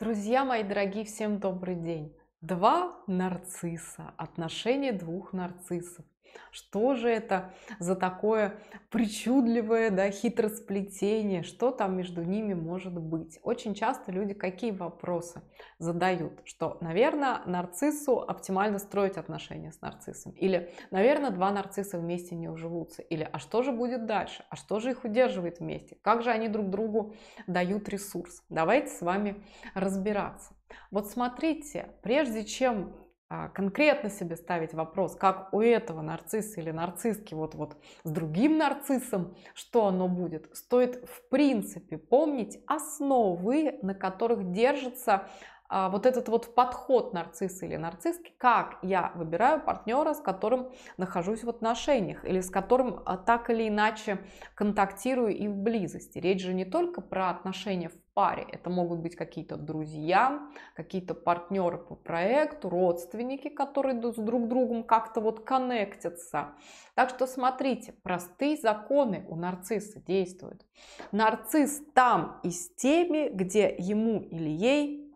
Друзья мои дорогие, всем добрый день! Два нарцисса, отношения двух нарциссов. Что же это за такое причудливое да, хитросплетение? Что там между ними может быть? Очень часто люди какие вопросы задают? Что, наверное, нарциссу оптимально строить отношения с нарциссом? Или, наверное, два нарцисса вместе не уживутся? Или, а что же будет дальше? А что же их удерживает вместе? Как же они друг другу дают ресурс? Давайте с вами разбираться. Вот смотрите, прежде чем а, конкретно себе ставить вопрос, как у этого нарцисса или нарцисски вот вот с другим нарциссом, что оно будет, стоит в принципе помнить основы, на которых держится а, вот этот вот подход нарцисса или нарцисски, как я выбираю партнера, с которым нахожусь в отношениях или с которым а, так или иначе контактирую и в близости. Речь же не только про отношения в паре. Это могут быть какие-то друзья, какие-то партнеры по проекту, родственники, которые с друг другом как-то вот коннектятся. Так что смотрите, простые законы у нарцисса действуют. Нарцисс там и с теми, где ему или ей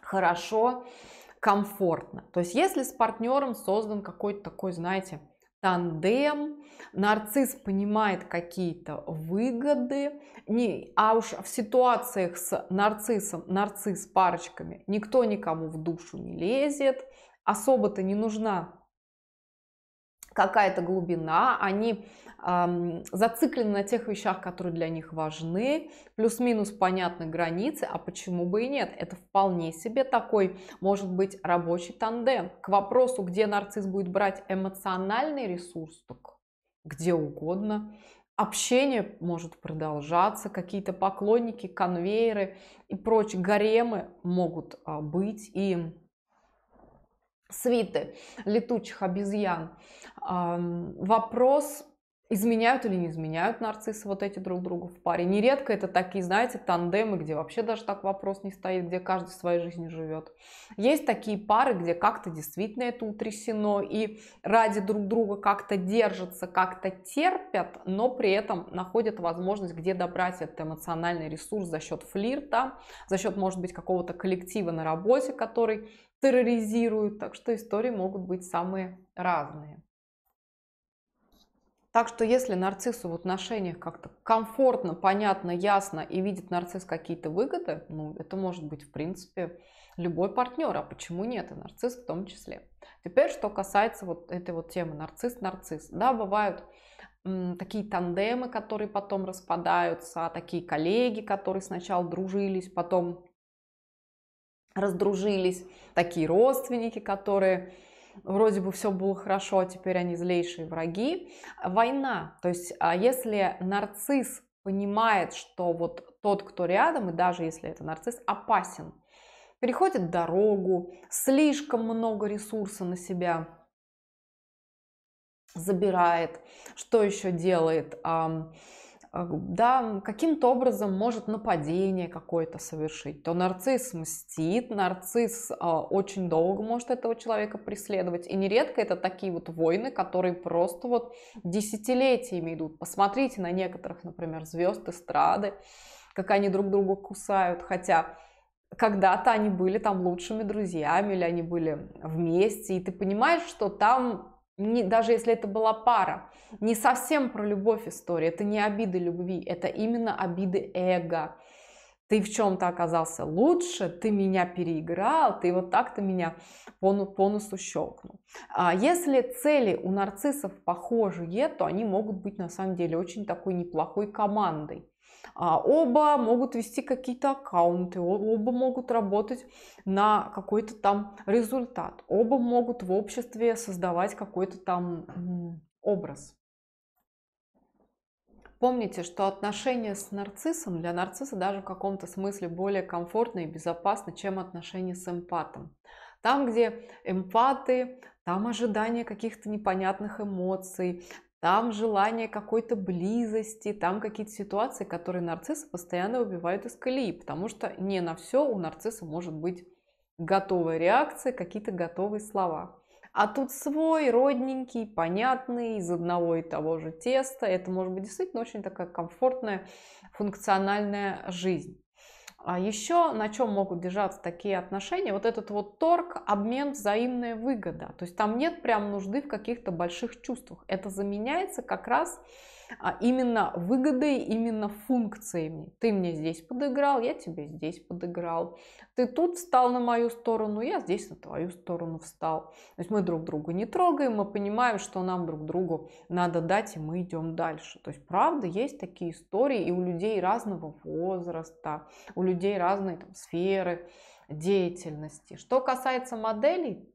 хорошо, комфортно. То есть если с партнером создан какой-то такой, знаете, тандем, нарцисс понимает какие-то выгоды, не, а уж в ситуациях с нарциссом, нарцисс парочками никто никому в душу не лезет, особо-то не нужна какая-то глубина, они эм, зациклены на тех вещах, которые для них важны, плюс-минус понятны границы, а почему бы и нет? Это вполне себе такой, может быть, рабочий тандем. К вопросу, где нарцисс будет брать эмоциональный ресурс, так где угодно. Общение может продолжаться, какие-то поклонники, конвейеры и прочие гаремы могут а, быть и свиты летучих обезьян. Вопрос изменяют или не изменяют нарциссы вот эти друг другу в паре. Нередко это такие, знаете, тандемы, где вообще даже так вопрос не стоит, где каждый своей жизнью живет. Есть такие пары, где как-то действительно это утрясено и ради друг друга как-то держатся, как-то терпят, но при этом находят возможность, где добрать этот эмоциональный ресурс за счет флирта, за счет, может быть, какого-то коллектива на работе, который терроризирует. Так что истории могут быть самые разные. Так что если нарциссу в отношениях как-то комфортно, понятно, ясно и видит нарцисс какие-то выгоды, ну это может быть в принципе любой партнер, а почему нет, и нарцисс в том числе. Теперь, что касается вот этой вот темы нарцисс-нарцисс. Да, бывают такие тандемы, которые потом распадаются, такие коллеги, которые сначала дружились, потом раздружились, такие родственники, которые вроде бы все было хорошо, а теперь они злейшие враги. Война, то есть а если нарцисс понимает, что вот тот, кто рядом, и даже если это нарцисс, опасен, переходит дорогу, слишком много ресурса на себя забирает, что еще делает, а, да, каким-то образом может нападение какое-то совершить, то нарцисс мстит, нарцисс а, очень долго может этого человека преследовать. И нередко это такие вот войны, которые просто вот десятилетиями идут. Посмотрите на некоторых, например, звезд эстрады, как они друг друга кусают, хотя когда-то они были там лучшими друзьями, или они были вместе, и ты понимаешь, что там не, даже если это была пара, не совсем про любовь история, это не обиды любви, это именно обиды эго. Ты в чем-то оказался лучше, ты меня переиграл, ты вот так-то меня по, по носу щелкнул. А если цели у нарциссов похожие, то они могут быть на самом деле очень такой неплохой командой. А, оба могут вести какие-то аккаунты, оба могут работать на какой-то там результат, оба могут в обществе создавать какой-то там образ. Помните, что отношения с нарциссом для нарцисса даже в каком-то смысле более комфортно и безопасно, чем отношения с эмпатом. Там, где эмпаты, там ожидание каких-то непонятных эмоций, там желание какой-то близости, там какие-то ситуации, которые нарциссы постоянно выбивают из колеи, потому что не на все у нарцисса может быть готовая реакция, какие-то готовые слова. А тут свой, родненький, понятный, из одного и того же теста. Это может быть действительно очень такая комфортная, функциональная жизнь. А еще на чем могут держаться такие отношения? Вот этот вот торг, обмен, взаимная выгода. То есть там нет прям нужды в каких-то больших чувствах. Это заменяется как раз а, именно выгодой, именно функциями. Ты мне здесь подыграл, я тебе здесь подыграл. Ты тут встал на мою сторону, я здесь на твою сторону встал. То есть мы друг друга не трогаем, мы понимаем, что нам друг другу надо дать, и мы идем дальше. То есть правда есть такие истории и у людей разного возраста, у людей людей разные там, сферы деятельности. Что касается моделей,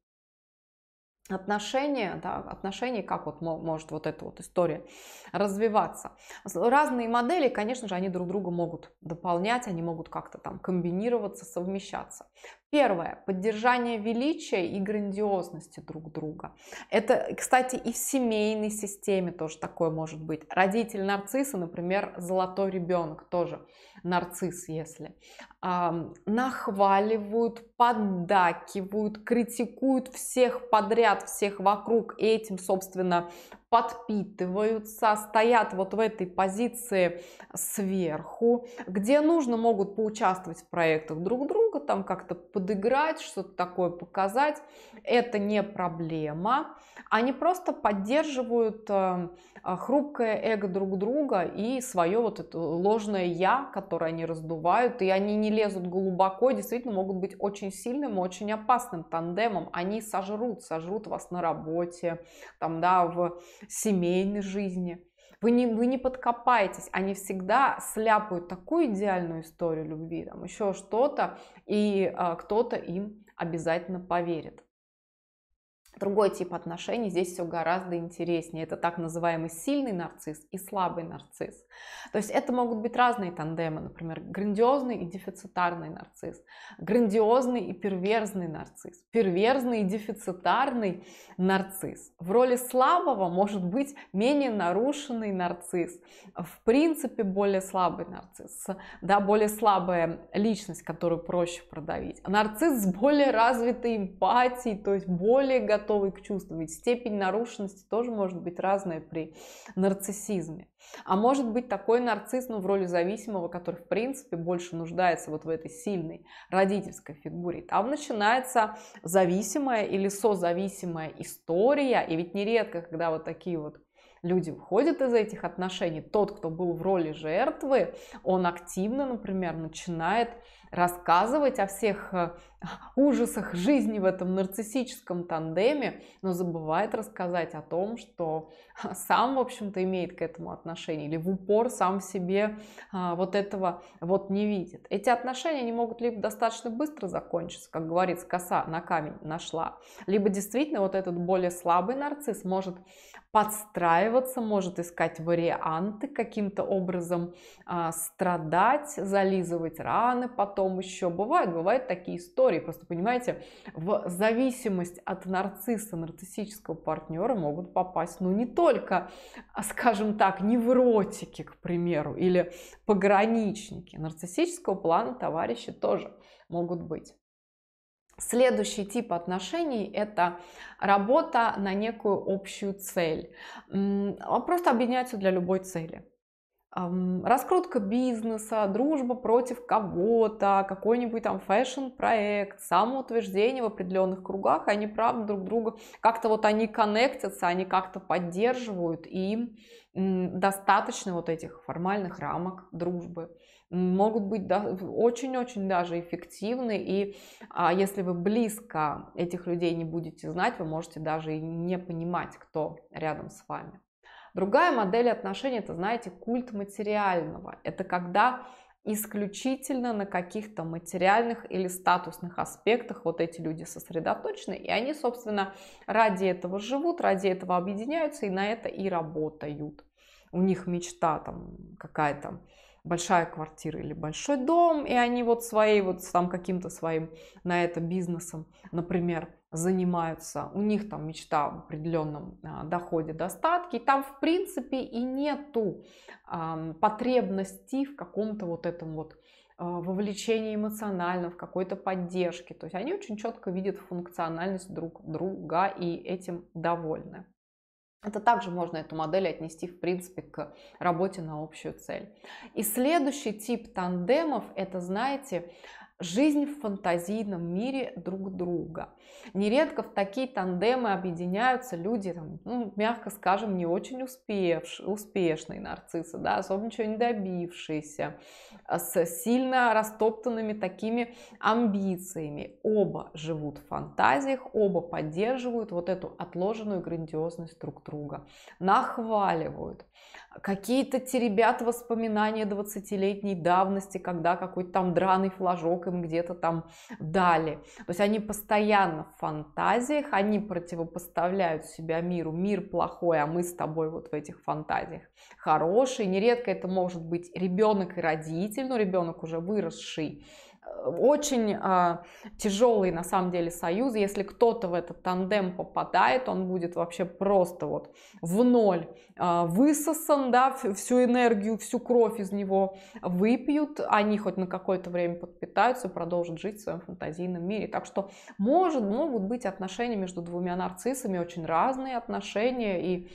отношения, да, отношения, как вот может вот эта вот история развиваться. Разные модели, конечно же, они друг друга могут дополнять, они могут как-то там комбинироваться, совмещаться. Первое. Поддержание величия и грандиозности друг друга. Это, кстати, и в семейной системе тоже такое может быть. Родитель нарцисса, например, золотой ребенок тоже нарцисс, если. нахваливают, поддакивают, критикуют всех подряд, всех вокруг. И этим, собственно, подпитываются, стоят вот в этой позиции сверху, где нужно могут поучаствовать в проектах друг друга, там как-то подыграть, что-то такое показать. Это не проблема. Они просто поддерживают э, э, хрупкое эго друг друга и свое вот это ложное я, которое они раздувают, и они не лезут глубоко, действительно могут быть очень сильным очень опасным тандемом. Они сожрут, сожрут вас на работе, там, да, в семейной жизни. Вы не, вы не подкопаетесь, они всегда сляпают такую идеальную историю любви, там еще что-то, и а, кто-то им обязательно поверит другой тип отношений, здесь все гораздо интереснее. Это так называемый сильный нарцисс и слабый нарцисс. То есть это могут быть разные тандемы, например, грандиозный и дефицитарный нарцисс, грандиозный и перверзный нарцисс, перверзный и дефицитарный нарцисс. В роли слабого может быть менее нарушенный нарцисс, в принципе более слабый нарцисс, да, более слабая личность, которую проще продавить. Нарцисс с более развитой эмпатией, то есть более готов готовы к чувствам. Ведь степень нарушенности тоже может быть разная при нарциссизме. А может быть такой нарцисс, ну, в роли зависимого, который, в принципе, больше нуждается вот в этой сильной родительской фигуре. Там начинается зависимая или созависимая история. И ведь нередко, когда вот такие вот люди выходят из этих отношений, тот, кто был в роли жертвы, он активно, например, начинает рассказывать о всех э, ужасах жизни в этом нарциссическом тандеме, но забывает рассказать о том, что сам, в общем-то, имеет к этому отношение или в упор сам в себе а, вот этого вот не видит. Эти отношения не могут либо достаточно быстро закончиться, как говорится, коса на камень нашла, либо действительно вот этот более слабый нарцисс может подстраиваться, может искать варианты, каким-то образом а, страдать, зализывать раны потом, потом еще бывает, бывают такие истории. Просто понимаете, в зависимость от нарцисса, нарциссического партнера могут попасть, ну не только, а, скажем так, невротики, к примеру, или пограничники. Нарциссического плана товарищи тоже могут быть. Следующий тип отношений – это работа на некую общую цель. А просто объединяются для любой цели раскрутка бизнеса, дружба против кого-то, какой-нибудь там фэшн-проект, самоутверждение в определенных кругах, они правда друг друга, как-то вот они коннектятся, они как-то поддерживают, и им достаточно вот этих формальных рамок дружбы. Могут быть очень-очень даже эффективны, и а, если вы близко этих людей не будете знать, вы можете даже и не понимать, кто рядом с вами. Другая модель отношений, это, знаете, культ материального. Это когда исключительно на каких-то материальных или статусных аспектах вот эти люди сосредоточены, и они, собственно, ради этого живут, ради этого объединяются и на это и работают. У них мечта там какая-то большая квартира или большой дом, и они вот своей вот там каким-то своим на это бизнесом, например, занимаются, у них там мечта в определенном а, доходе, достатке, и там в принципе и нету э, потребности в каком-то вот этом вот а, вовлечении эмоционально, в какой-то поддержке. То есть они очень четко видят функциональность друг друга и этим довольны. Это также можно эту модель отнести, в принципе, к работе на общую цель. И следующий тип тандемов – это, знаете, жизнь в фантазийном мире друг друга. Нередко в такие тандемы объединяются люди, там, ну, мягко скажем, не очень успевш, успешные нарциссы, да, особо ничего не добившиеся, а с сильно растоптанными такими амбициями. Оба живут в фантазиях, оба поддерживают вот эту отложенную грандиозность друг друга, нахваливают. Какие-то те ребят воспоминания 20-летней давности, когда какой-то там драный флажок им где-то там дали. То есть они постоянно в фантазиях, они противопоставляют себя миру. Мир плохой, а мы с тобой вот в этих фантазиях хорошие. Нередко это может быть ребенок и родитель, но ребенок уже выросший, очень э, а, тяжелый на самом деле союз. Если кто-то в этот тандем попадает, он будет вообще просто вот в ноль э, высосан, да, всю энергию, всю кровь из него выпьют, они хоть на какое-то время подпитаются, продолжат жить в своем фантазийном мире. Так что может, могут быть отношения между двумя нарциссами, очень разные отношения, и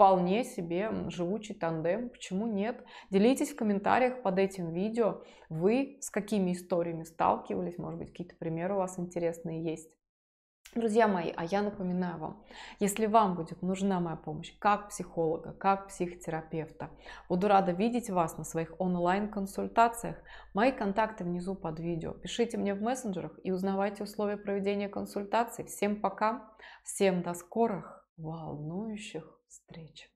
вполне себе живучий тандем, почему нет? Делитесь в комментариях под этим видео, вы с какими историями сталкивались, может быть какие-то примеры у вас интересные есть. Друзья мои, а я напоминаю вам, если вам будет нужна моя помощь как психолога, как психотерапевта, буду рада видеть вас на своих онлайн-консультациях. Мои контакты внизу под видео. Пишите мне в мессенджерах и узнавайте условия проведения консультаций. Всем пока, всем до скорых, волнующих встреч!